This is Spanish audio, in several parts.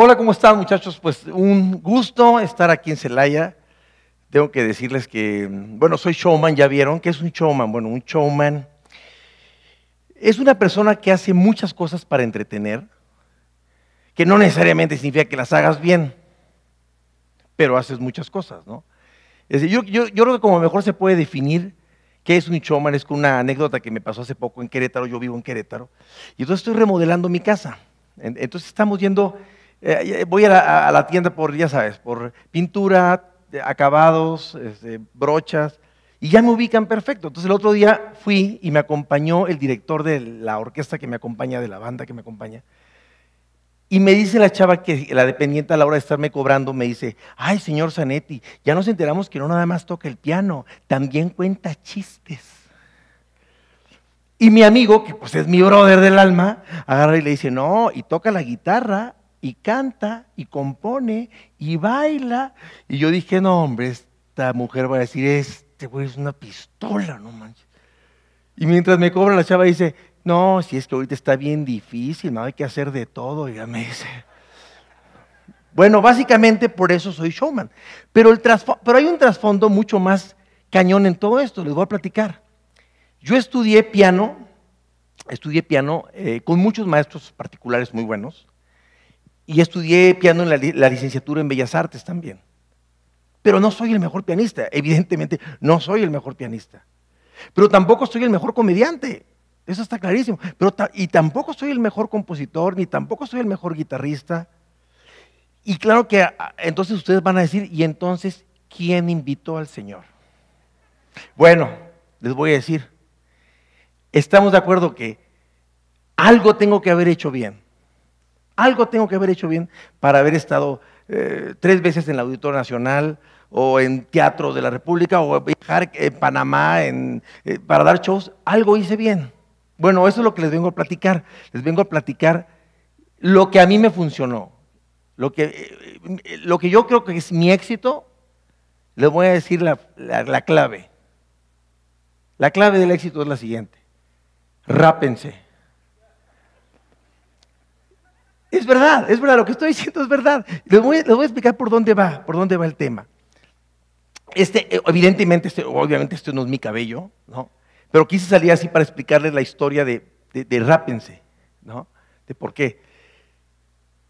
Hola, ¿cómo están muchachos? Pues un gusto estar aquí en Celaya. Tengo que decirles que, bueno, soy showman, ya vieron, ¿qué es un showman? Bueno, un showman es una persona que hace muchas cosas para entretener, que no necesariamente significa que las hagas bien, pero haces muchas cosas, ¿no? Es yo, yo, creo que como mejor se puede definir ¿Qué es un showman? Es con una anécdota que me pasó hace poco en Querétaro, yo vivo en Querétaro, y entonces estoy remodelando mi casa. Entonces estamos yendo eh, eh, voy a la, tienda por, ya sabes, por pintura, eh, acabados, este, brochas, y ya me ubican perfecto. Entonces el otro día fui y me acompañó el director de la orquesta que me acompaña, de la banda que me acompaña. Y me dice la chava que la dependiente a la hora de estarme cobrando me dice, ay señor Zanetti, ya nos enteramos que no nada más toca el piano, también cuenta chistes. Y mi amigo, que pues es mi brother del alma, agarra y le dice, no, y toca la guitarra y canta y compone y baila. Y yo dije, no, hombre, esta mujer va a decir, este güey es una pistola, no manches. Y mientras me cobra la chava dice, no, si es que ahorita está bien difícil, no hay que hacer de todo, ya me dice. Bueno, básicamente por eso soy showman. Pero, el pero hay un trasfondo mucho más cañón en todo esto, les voy a platicar. Yo estudié piano, estudié piano eh, con muchos maestros particulares muy buenos y estudié piano en la, licenciatura en Bellas Artes también. Pero no soy el mejor pianista, evidentemente no soy el mejor pianista. Pero tampoco soy el mejor comediante, eso está clarísimo. Pero y tampoco soy el mejor compositor, ni tampoco soy el mejor guitarrista. Y claro que ah, entonces ustedes van a decir, ¿y entonces quién invitó al Señor? Bueno, les voy a decir, estamos de acuerdo que algo tengo que haber hecho bien. Algo tengo que haber hecho bien para haber estado eh, tres veces en el Auditorio Nacional o en Teatro de la República o viajar eh, en Panamá eh, para dar shows. Algo hice bien. Bueno, eso es lo que les vengo a platicar. Les vengo a platicar lo que a mí me funcionó. Lo que, lo que yo creo que es mi éxito, les voy a decir la clave. La clave del éxito es la siguiente. Rápense. Es verdad, es verdad, lo que estoy diciendo es verdad. Les voy, a explicar por dónde va, por dónde va el tema. Este, eh, evidentemente, este, obviamente esto no es mi cabello, ¿no? Pero quise salir así para explicarles la historia de, de, de Rápense, ¿no? De por qué.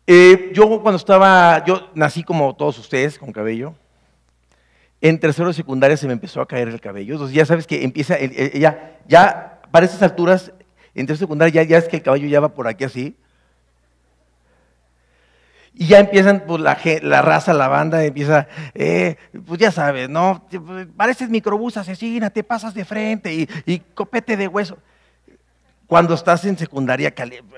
Eh, yo cuando estaba, yo nací como todos ustedes, con cabello. En tercero de secundaria se me empezó a caer el cabello. Entonces ya sabes que empieza, ya, ya para esas alturas, en tercero de secundaria ya es que el cabello ya va por aquí así y ya empiezan, pues la, raza, la banda empieza, eh, pues ya sabes, ¿no? Pareces microbús asesina, te pasas de frente y, copete de hueso. Cuando estás en secundaria,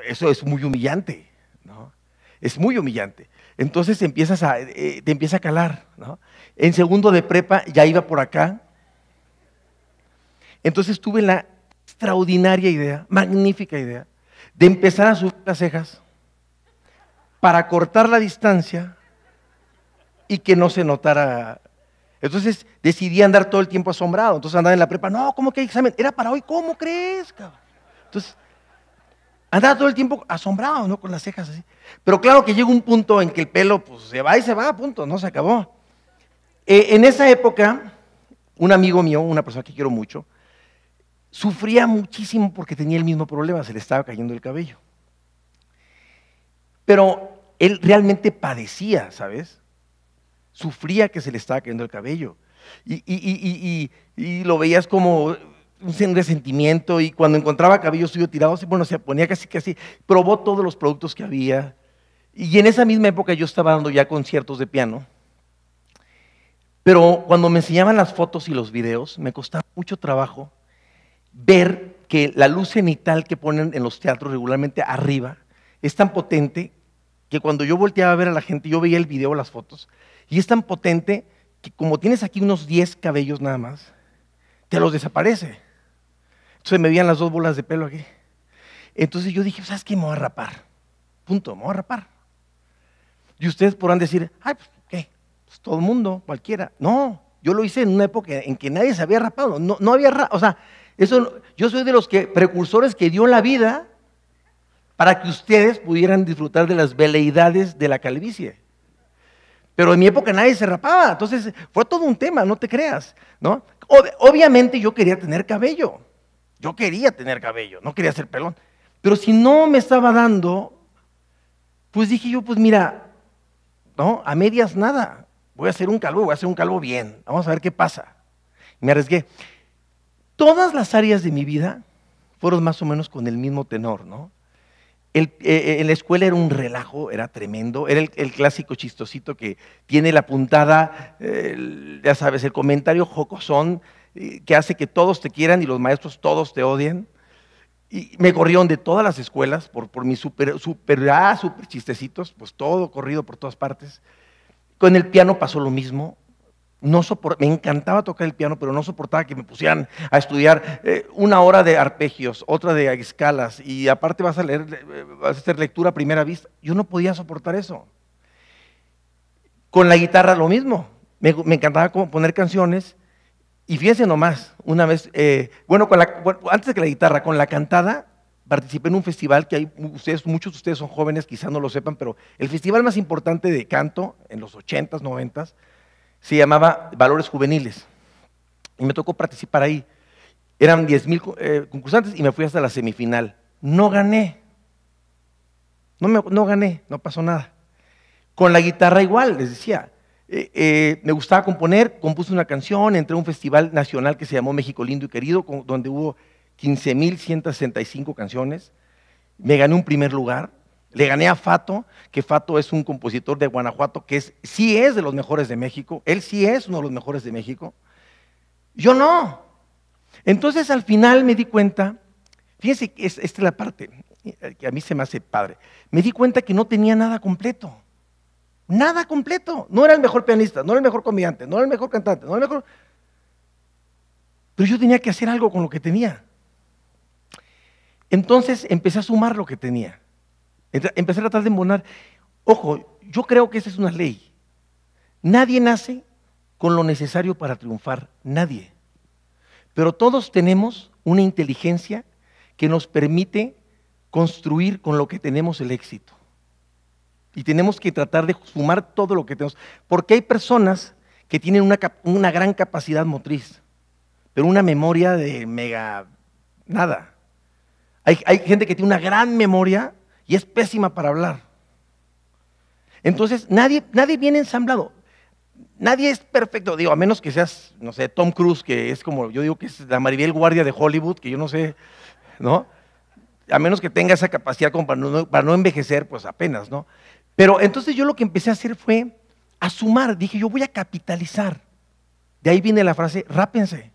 eso es muy humillante, ¿no? Es muy humillante. Entonces empiezas a, eh, te empieza a calar, ¿no? En segundo de prepa ya iba por acá. Entonces tuve la extraordinaria idea, magnífica idea, de empezar a subir las cejas para cortar la distancia y que no se notara. Entonces decidí andar todo el tiempo asombrado. Entonces andaba en la prepa, no, ¿cómo que hay examen? Era para hoy, ¿cómo crees? Cabrón? Entonces andaba todo el tiempo asombrado, ¿no? Con las cejas así. Pero claro que llega un punto en que el pelo pues, se va y se va, punto, no se acabó. E, en esa época, un amigo mío, una persona que quiero mucho, sufría muchísimo porque tenía el mismo problema, se le estaba cayendo el cabello. Pero él realmente padecía, ¿sabes? Sufría que se le estaba cayendo el cabello. Y, lo veías como un resentimiento y cuando encontraba cabello suyo tirado, bueno, se ponía casi que así, probó todos los productos que había. Y en esa misma época yo estaba dando ya conciertos de piano, pero cuando me enseñaban las fotos y los videos, me costaba mucho trabajo ver que la luz cenital que ponen en los teatros regularmente arriba es tan potente que cuando yo volteaba a ver a la gente, yo veía el video, las fotos. Y es tan potente que como tienes aquí unos 10 cabellos nada más, te los desaparece. Entonces me veían las dos bolas de pelo aquí. Entonces yo dije, ¿sabes qué? Me voy a rapar. Punto, me voy a rapar. Y ustedes podrán decir, ay, pues, ¿qué? Pues, todo el mundo, cualquiera. No, yo lo hice en una época en que nadie se había rapado. No, no había, o sea, eso, yo soy de los que, precursores que dio la vida para que ustedes pudieran disfrutar de las veleidades de la calvicie. Pero en mi época nadie se rapaba, entonces fue todo un tema, no te creas, ¿no? obviamente yo quería tener cabello, yo quería tener cabello, no quería ser pelón, pero si no me estaba dando, pues dije yo, pues mira, no, a medias nada, voy a hacer un calvo, voy a hacer un calvo bien, vamos a ver qué pasa. Me arriesgué. Todas las áreas de mi vida fueron más o menos con el mismo tenor, ¿no? Eh, eh, en la escuela era un relajo, era tremendo, era el, clásico chistosito que tiene la puntada, eh, ya sabes, el comentario jocosón que hace que todos te quieran y los maestros todos te odien. Y me corrieron de todas las escuelas por, por mis super, super ah, chistecitos, pues todo corrido por todas partes. Con el piano pasó lo mismo, no me encantaba tocar el piano, pero no soportaba que me pusieran a estudiar eh, una hora de arpegios, otra de escalas, y aparte vas a leer, eh, vas a hacer lectura a primera vista. Yo no podía soportar eso. Con la guitarra lo mismo. Me, encantaba poner canciones. Y fíjense nomás, una vez, eh, bueno, con antes de que la guitarra, con la cantada, participé en un festival que hay, ustedes, muchos de ustedes son jóvenes, quizás no lo sepan, pero el festival más importante de canto en los 80s, 90s, se llamaba Valores Juveniles. Y me tocó participar ahí. Eran 10 mil eh, concursantes y me fui hasta la semifinal. No gané. No, me, no gané, no pasó nada. Con la guitarra igual, les decía. Eh, eh, me gustaba componer, compuse una canción, entré a un festival nacional que se llamó México Lindo y Querido, donde hubo 15.165 canciones. Me gané un primer lugar le gané a Fato, que Fato es un compositor de Guanajuato que es, sí es de los mejores de México, él sí es uno de los mejores de México. Yo no. Entonces al final me di cuenta, fíjense que esta es la parte eh, que a mí se me hace padre, me di cuenta que no tenía nada completo. Nada completo. No era el mejor pianista, no era el mejor comediante, no era el mejor cantante, no era el mejor... Pero yo tenía que hacer algo con lo que tenía. Entonces empecé a sumar lo que tenía. Empezar a tratar de embonar. Ojo, yo creo que esa es una ley. Nadie nace con lo necesario para triunfar, nadie. Pero todos tenemos una inteligencia que nos permite construir con lo que tenemos el éxito. Y tenemos que tratar de sumar todo lo que tenemos. Porque hay personas que tienen una, gran capacidad motriz, pero una memoria de mega nada. hay gente que tiene una gran memoria, y es pésima para hablar. Entonces, nadie, nadie viene ensamblado. Nadie es perfecto, digo, a menos que seas, no sé, Tom Cruise, que es como, yo digo que es la Maribel Guardia de Hollywood, que yo no sé, ¿no? A menos que tenga esa capacidad para, no, para no envejecer, pues apenas, ¿no? Pero entonces yo lo que empecé a hacer fue a sumar, dije, yo voy a capitalizar. De ahí viene la frase, rápense,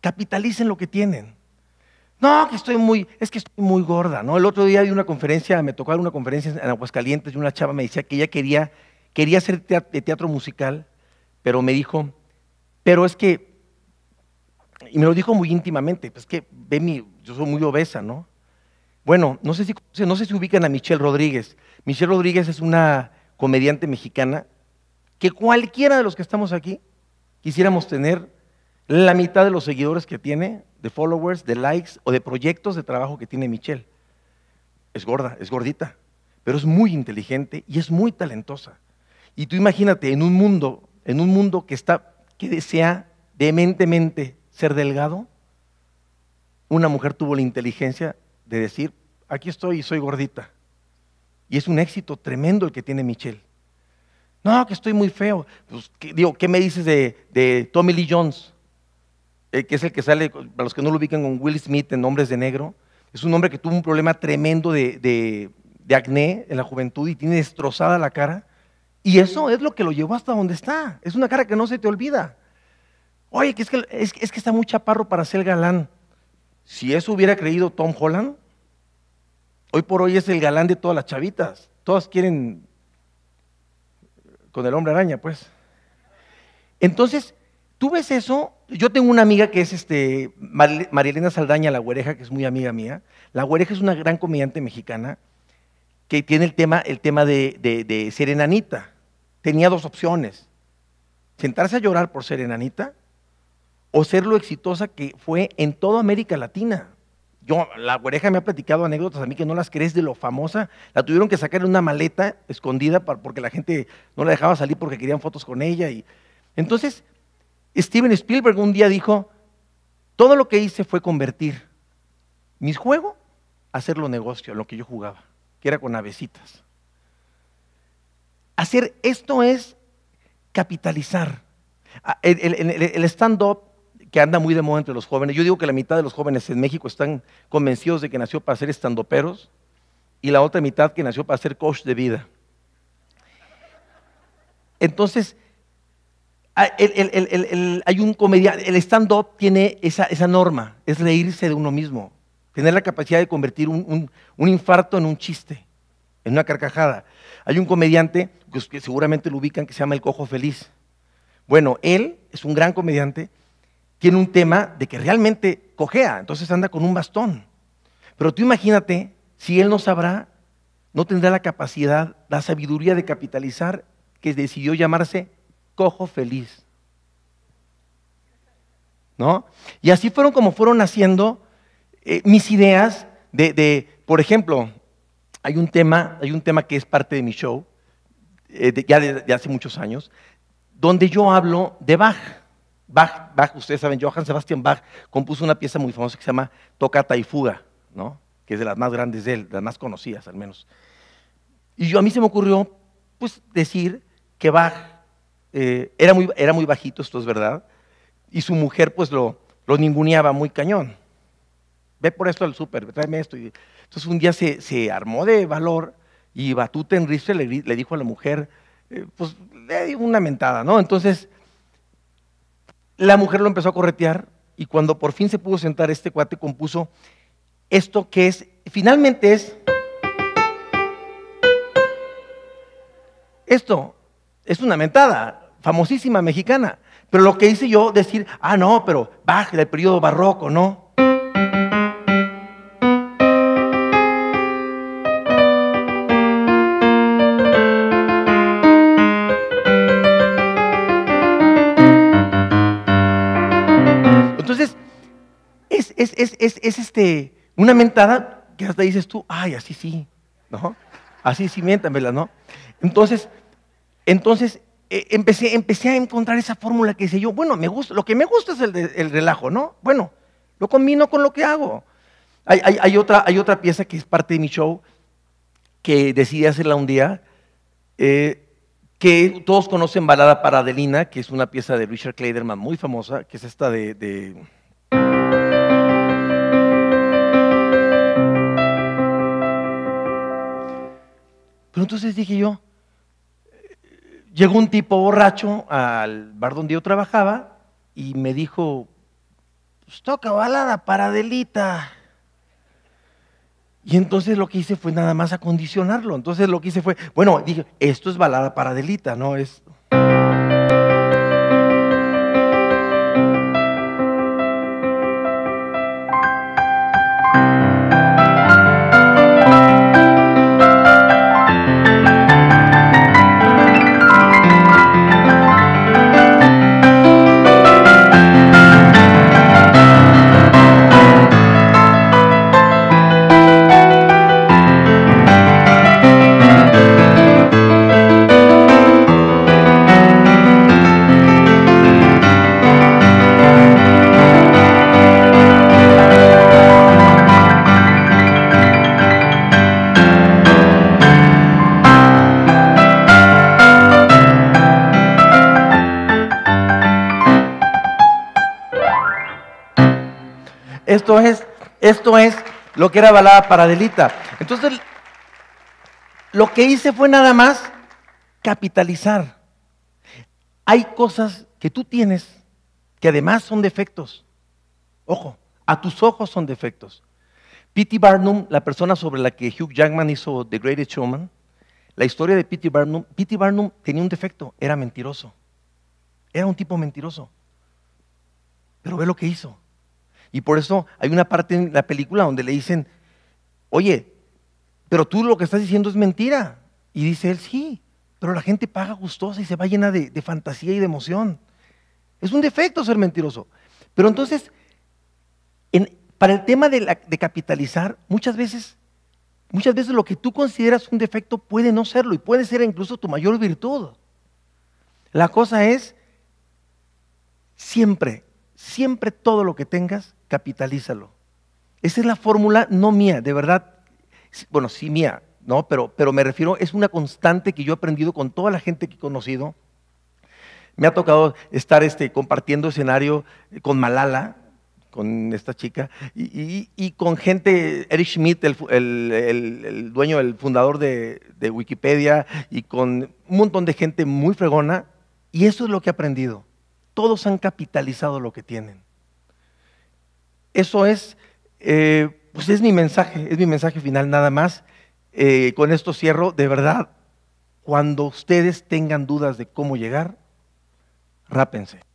capitalicen lo que tienen. No, que estoy muy, es que estoy muy gorda, ¿no? El otro día vi una conferencia, me tocó dar una conferencia en Aguascalientes y una chava me decía que ella quería, quería hacer teatro, teatro musical, pero me dijo, pero es que, y me lo dijo muy íntimamente, pues es que ve yo soy muy obesa, ¿no? Bueno, no sé si, no sé si ubican a Michelle Rodríguez. Michelle Rodríguez es una comediante mexicana que cualquiera de los que estamos aquí quisiéramos tener la mitad de los seguidores que tiene, de followers, de likes o de proyectos de trabajo que tiene Michelle. Es gorda, es gordita, pero es muy inteligente y es muy talentosa. Y tú imagínate en un mundo, en un mundo que está que desea vehementemente ser delgado, una mujer tuvo la inteligencia de decir, aquí estoy y soy gordita. Y es un éxito tremendo el que tiene Michelle. No, que estoy muy feo. Pues, digo, ¿qué me dices de Tommy Lee Jones? Eh, que es el que sale, para los que no lo ubican, con Will Smith en Hombres de Negro. Es un hombre que tuvo un problema tremendo de, acné en la juventud y tiene destrozada la cara. Y eso es lo que lo llevó hasta donde está. Es una cara que no se te olvida. Oye, que es, que, es, es que está muy chaparro para ser galán. Si eso hubiera creído Tom Holland, hoy por hoy es el galán de todas las chavitas. Todas quieren con el hombre araña, pues. Entonces, tú ves eso, yo tengo una amiga que es este, Marielena Saldaña, la güereja, que es muy amiga mía. La güereja es una gran comediante mexicana que tiene el tema, el tema de, ser enanita. Tenía dos opciones, sentarse a llorar por ser enanita o ser lo exitosa que fue en toda América Latina. Yo, la güereja me ha platicado anécdotas a mí que no las crees de lo famosa. La tuvieron que sacar en una maleta escondida porque la gente no la dejaba salir porque querían fotos con ella. Y, entonces, Steven Spielberg un día dijo, todo lo que hice fue convertir mi juego a hacerlo negocio, lo que yo jugaba, que era con avecitas. Hacer esto es capitalizar. Ah, el, stand-up que anda muy de moda entre los jóvenes, yo digo que la mitad de los jóvenes en México están convencidos de que nació para ser estandoperos y la otra mitad que nació para ser coach de vida. Entonces, Ah, el, hay un comediante, el stand-up tiene esa, norma, es reírse de uno mismo, tener la capacidad de convertir un, un infarto en un chiste, en una carcajada. Hay un comediante pues, que seguramente lo ubican que se llama El Cojo Feliz. Bueno, él es un gran comediante, tiene un tema de que realmente cojea, entonces anda con un bastón. Pero tú imagínate, si él no sabrá, no tendrá la capacidad, la sabiduría de capitalizar que decidió llamarse cojo feliz. ¿No? Y así fueron como fueron haciendo eh, mis ideas de, por ejemplo, hay un tema, hay un tema que es parte de mi show, eh, ya de, hace muchos años, donde yo hablo de Bach. Bach. Bach, ustedes saben, Johann Sebastian Bach compuso una pieza muy famosa que se llama Tocata y Fuga, ¿no? que es de las más grandes de él, de las más conocidas al menos. Y yo a mí se me ocurrió pues, decir que Bach eh, era, muy, era muy bajito, esto es verdad, y su mujer pues lo, lo ninguneaba muy cañón. Ve por esto al súper, tráeme esto. entonces un día se, armó de valor y Batuta en risa le, le, dijo a la mujer, eh, pues le digo una mentada, ¿no? Entonces la mujer lo empezó a corretear y cuando por fin se pudo sentar este cuate compuso esto que es, finalmente es... Esto es una mentada famosísima mexicana. Pero lo que hice yo, decir, ah, no, pero baja del periodo barroco, no. Entonces, es, es, es, es este, una mentada que hasta dices tú, ay, así sí, ¿no? Así sí, miéntamela, ¿no? Entonces, entonces eh, empecé, empecé, a encontrar esa fórmula que decía yo, bueno, me gusta, lo que me gusta es el, relajo, ¿no? Bueno, lo combino con lo que hago. Hay, otra, hay otra pieza que es parte de mi show que decidí hacerla un día, eh, que todos conocen Balada para Adelina, que es una pieza de Richard Clayderman muy famosa, que es esta de Pero entonces dije yo, llegó un tipo borracho al bar donde yo trabajaba y me dijo, pues toca balada para Delita. Y entonces lo que hice fue nada más acondicionarlo. Entonces lo que hice fue, bueno, dije, esto es balada para Delita, ¿no? Es Esto es, esto es lo que era balada para delita. Entonces, lo que hice fue nada más capitalizar. Hay cosas que tú tienes que además son defectos. Ojo, a tus ojos son defectos. P.T. Barnum, la persona sobre la que Hugh Jackman hizo The Greatest Showman, la historia de P.T. Barnum, P.T. Barnum tenía un defecto, era mentiroso. Era un tipo mentiroso. Pero ve lo que hizo. Y por eso hay una parte en la película donde le dicen, oye, pero tú lo que estás diciendo es mentira. Y dice él, sí, pero la gente paga gustosa y se va llena de, fantasía y de emoción. Es un defecto ser mentiroso. Pero entonces, para el tema de, de, capitalizar, muchas veces, muchas veces lo que tú consideras un defecto puede no serlo y puede ser incluso tu mayor virtud. La cosa es siempre, siempre todo lo que tengas, capitalízalo. Esa es la fórmula, no mía, de verdad, bueno, sí mía, ¿no? Pero, me refiero, es una constante que yo he aprendido con toda la gente que he conocido. Me ha tocado estar este, compartiendo escenario eh, con Malala, con esta chica, y, con gente, Eric Schmidt, el, dueño, el fundador de, Wikipedia, y con un montón de gente muy fregona, y eso es lo que he aprendido. Todos han capitalizado lo que tienen. Eso es, eh, pues es mi mensaje, es mi mensaje final nada más. Eh, con esto cierro, de verdad, cuando ustedes tengan dudas de cómo llegar, rápense.